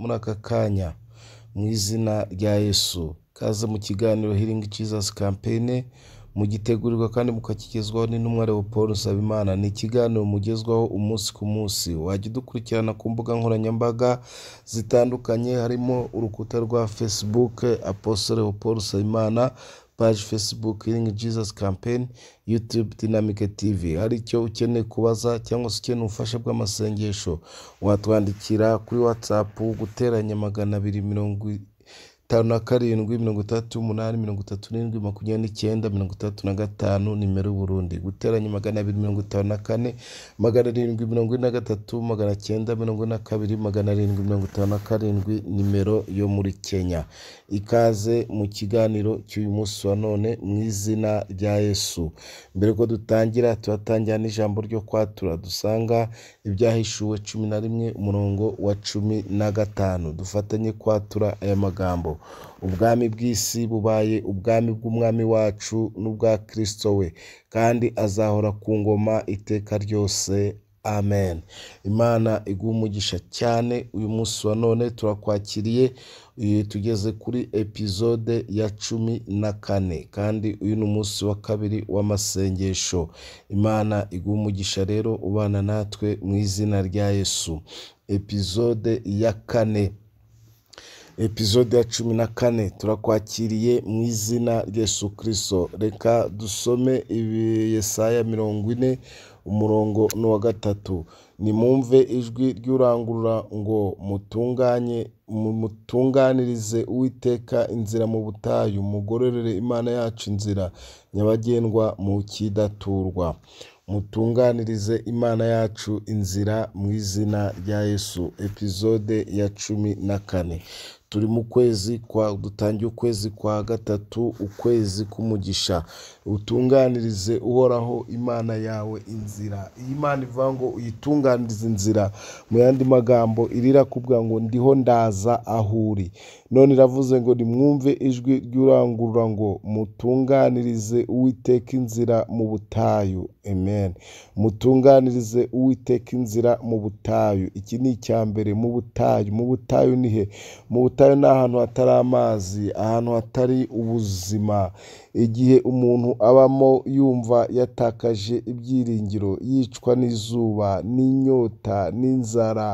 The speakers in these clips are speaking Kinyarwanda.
muri aka kanya mu izina rya Yesu kaze mu kiganiro Healing Jesus campaign mugitegurirwa kandi mukakigezwaho n'intumwa Paul Nsabimana ni ikiganiro mugezwaho umunsi ku munsi wajya udukurikirana ku mbuga nkoranyambaga zitandukanye harimo urukuta rwa Facebook Apostle Leopold Nsabimana page facebook healing jesus campaign youtube dynamic tv hari icyo ukeneye kubaza cyangwa se ukeneye ubufasha bw'amasengesho watwandikira kuri whatsapp guteranya magana abiri mirongo itanu na karindwi mirongo itandatu n'umunani mirongo itatu nindwi makumyabiri n'icyenda mirongo itandatu na gatanu nimero Burundi guteranya magana abiri mirongo itanu na kane magana arindwi mirongo ine na gatatu magana cyenda mirongo ine na kabiri magana arindwi mirongo itanu na karindwi nimero yo muri kenya ikaze mu kiganiro cy'uyu munsi wa none mu izina rya yesu mbere ko dutangira tuhatangira n'ijambo ryo kwatura dusanga ibyahishuwe cumi na rimwe umurongo wa cumi na gatanu dufatanye kwatura aya magambo ubwami bw'isi bubaye ubwami bw'umwami wacu n'ubwa kirisito we kandi azahora ku ngoma iteka ryose amen imana iguha umugisha cyane uyu munsi wa none turakwakiriye eh, tugeze kuri epizode ya cumi na kane kandi uyu ni umunsi wa kabiri w'amasengesho imana iguha umugisha rero ubana natwe mu izina rya yesu epizode ya kane epizode ya cumi na kane turakwakiriye mu izina ry'esu kirisito reka dusome yesaya mirongo ine umurongo ni uwa gatatu nimumve ijwi ry'urangurura ngo mutunganye mutunganirize uwiteka inzira mu butayu mugororere imana yacu inzira nyabagendwa mu kidaturwa mutunganirize imana yacu inzira mu izina rya yesu epizode ya cumi na kane turi mu kwezi kwa dutangiye ukwezi kwa gatatu ukwezi k'umugisha utunganirize uhoraho imana yawe inzira iyi imana ivuga ngo uyitunganirize inzira mu yandi magambo irira kuvuga ngo ndiho ndaza aho uri none iravuze ngo nimwumve ijwi ry'urangurura ngo mutunganirize uwiteka inzira mu butayu amen mutunganirize uwiteka inzira mu butayu iki ni icya mbere mu butayu mu butayu ni he mu butayu ni ahantu hatari amazi ahantu hatari ubuzima igihe umuntu abamo yumva yatakaje ibyiringiro yicwa n'izuba n'inyota n'inzara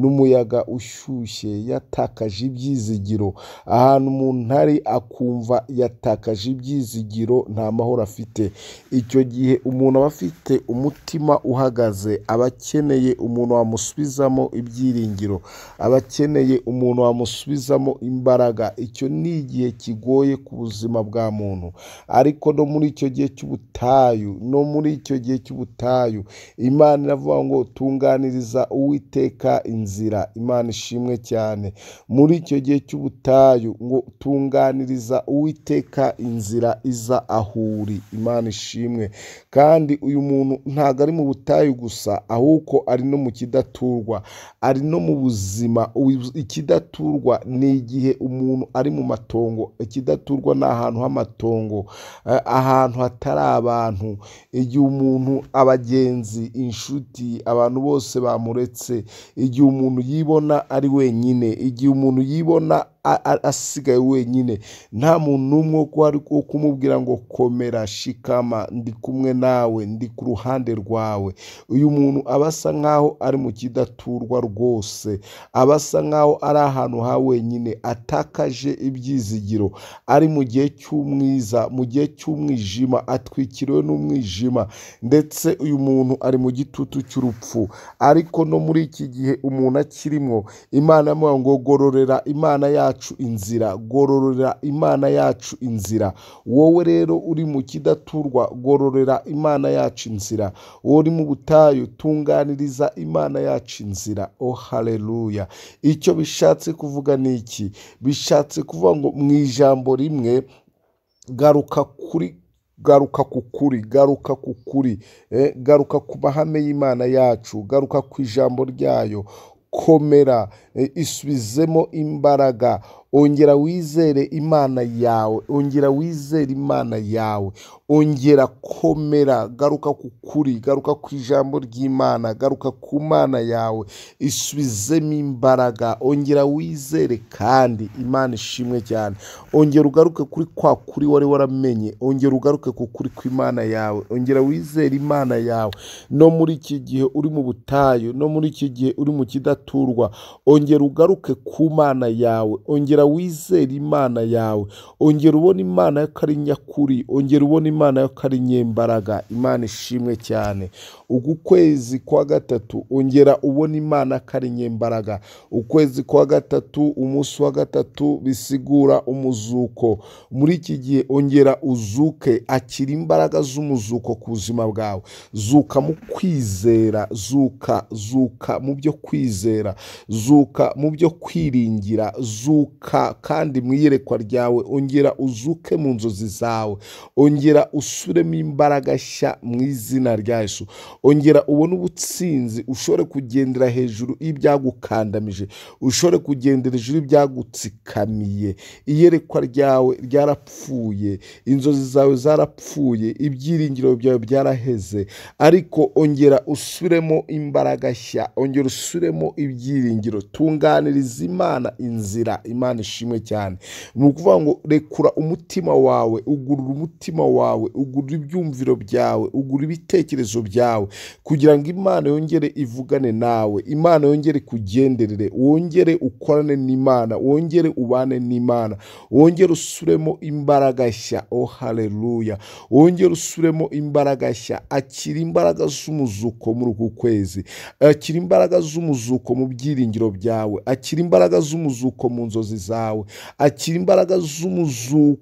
n'umuyaga ushyushye yatakaje ibyizigiro ahantu umuntu ari akumva yatakaje ibyizigiro nta mahoro afite icyo gihe umuntu aba afite umutima uhagaze aba akeneye umuntu wamusubizamo ibyiringiro aba akeneye umuntu wamusubizamo imbaraga icyo ni igihe kigoye ku buzima bwa muntu ariko no muri icyo gihe cy'ubutayu no muri icyo gihe cy'ubutayu imana iravuga ngo tunganiriza uwiteka inzira imana ishimwe cyane muri icyo gihe cy'ubutayu ngo tunganiriza uwiteka inzira iza ahuri imana ishimwe kandi uyu muntu ntabwo ari mu butayu gusa ahubwo ari no mu kidaturwa ari no mu buzima ikidaturwa ni igihe umuntu ari mu matongo ikidaturwa ni ahantu h'amatongo umurongo eh, ahantu hatari abantu igihe umuntu abagenzi inshuti abantu bose bamuretse igihe umuntu yibona ari wenyine igihe umuntu yibona asigaye wenyine nta muntu n'umwe uko ari kumubwira ngo komera shikama ndi kumwe nawe ndi ku ruhande rwawe uyu muntu aba asa nkaho ari mu kidaturwa rwose aba asa nkaho ari ahantu ha wenyine atakaje ibyizigiro ari mu gihe cy'umwiza mu gihe cy'umwijima atwikiriwe n'umwijima ndetse uyu muntu ari mu gitutu cy'urupfu ariko no muri iki gihe umuntu akirimo imana yamuha ngo gororera imana yacu yacu inzira gororera imana yacu inzira wowe rero uri mu kidaturwa gororera imana yacu inzira wowe uri mu butayu tunganiriza imana yacu inzira oh haleluya icyo bishatse kuvuga ni iki bishatse kuvuga ngo mu ijambo rimwe garuka kuri garuka ku kuri garuka ku kuri eh, garuka ku mahame y'imana yacu garuka ku ijambo ryayo komera e, isubizemo imbaraga ongera wizere imana yawe ongera wizere imana yawe ongera komera garuka ku kuri garuka ku ijambo ry'imana garuka ku mana yawe isubizemo imbaraga ongera wizere kandi imana ishimwe cyane ongera ugaruke kuri kwa kuri wari waramenye ongera ugaruke ku kuri kw'imana yawe ongera wizere imana yawe no muri iki gihe uri mu butayu no muri iki gihe uri mu kidaturwa ongera ugaruke ku mana yawe ongera wizere imana yawe ongera ubona imana y'uko ari nyakuri ongera ubona imana yo ari nyembaraga imana ishimwe cyane uku kwezi kwa gatatu ongera ubona imana ko ari nyembaraga ukwezi kwa gatatu umunsi wa gatatu bisigura umuzuko muri iki gihe ongera uzuke akira imbaraga z'umuzuko ku buzima bwawe zuka mu kwizera zuka zuka mu byo kwizera zuka mu byo kwiringira zuka kandi mu iyerekwa ryawe ongera uzuke mu nzozi zawe ongera usuremo imbaraga nshya mu izina rya Yesu ongera ubone ubutsinzi ushobore kugendera hejuru y'ibyagukandamije ushobore kugendera hejuru y'ibyagutsikamiye iyerekwa ryawe ryarapfuye inzozi zawe zarapfuye ibyiringiro byawe byaraheze ariko ongera usubiremo imbaraga nshya ongera usubiremo ibyiringiro tunganiriza imana inzira imana ishimwe cyane ni ukuvuga ngo rekura umutima wawe ugurura umutima wawe byawe ugura ibyumviro byawe ugura ibitekerezo byawe kugira ngo imana yongere ivugane nawe imana yongere kugenderere wongere ukorane n'imana wongere ubane n'imana wongere usuremo imbaraga nshya oh hareruya wongere usuremo imbaraga nshya akira imbaraga z'umuzuko muri uku kwezi akira imbaraga z'umuzuko mu byiringiro byawe akira imbaraga z'umuzuko mu nzozi zawe akira imbaraga z'umuzuko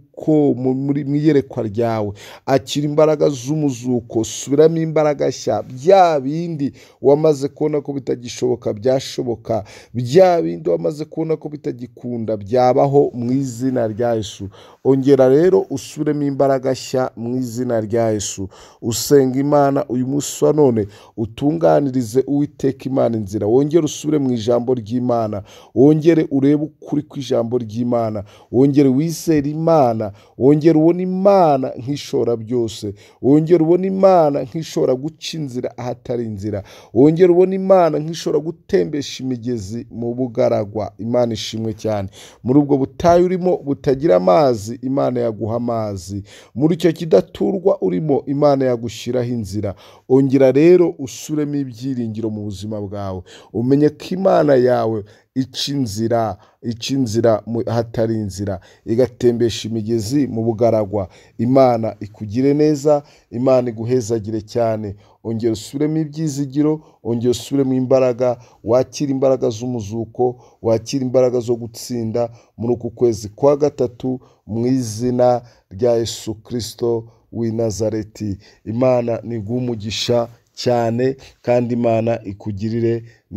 muri mu iyerekwa ryawe akira imbaraga z'umuzuko subiramo imbaraga nshya bya bindi wamaze kubona ko bitagishoboka byashoboka bya bindi wamaze kubona ko bitagikunda byabaho mu izina rya Yesu ongera rero usubiremo imbaraga nshya mu izina rya Yesu usenga imana uyu munsi wa none utunganirize uwiteka imana inzira wongere usubire mu ijambo ry'imana wongere urebe ukuri ijambo ry'imana wongere wizere imana imana wongera ubona imana nk'ishora byose wongera ubona imana nk'ishora guca inzira ahatari inzira wongera ubona imana nk'ishora gutembesha imigezi mu bugaragwa imana ishimwe cyane muri ubwo butayu urimo butagira amazi imana yaguha amazi muri icyo kidaturwa urimo imana yagushyiraho inzira ongera rero usuremo ibyiringiro mu buzima bwawe umenye ko imana yawe ica inzira ica inzira hatari inzira igatembesha imigezi mu bugaragwa imana ikugire neza imana iguhezagire cyane ongera usubiremo ibyizigiro ongera usubiremo imbaraga wakira imbaraga z'umuzuko wakira imbaraga zo gutsinda muri uku kwezi kwa gatatu mu izina rya yesu kirisito w'i nazareti imana umugisha cyane kandi imana ikugirire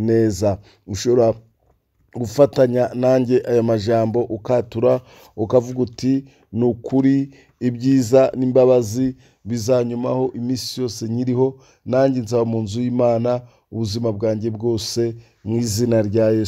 neza ushobora gufatanya nanjye aya majambo ukatura ukavuga uti ni ukuri ibyiza n'imbabazi bizanyumaho iminsi yose nyiriho nanjye nzaba mu nzu y'imana ubuzima bwanjye bwose mu izina rya yesu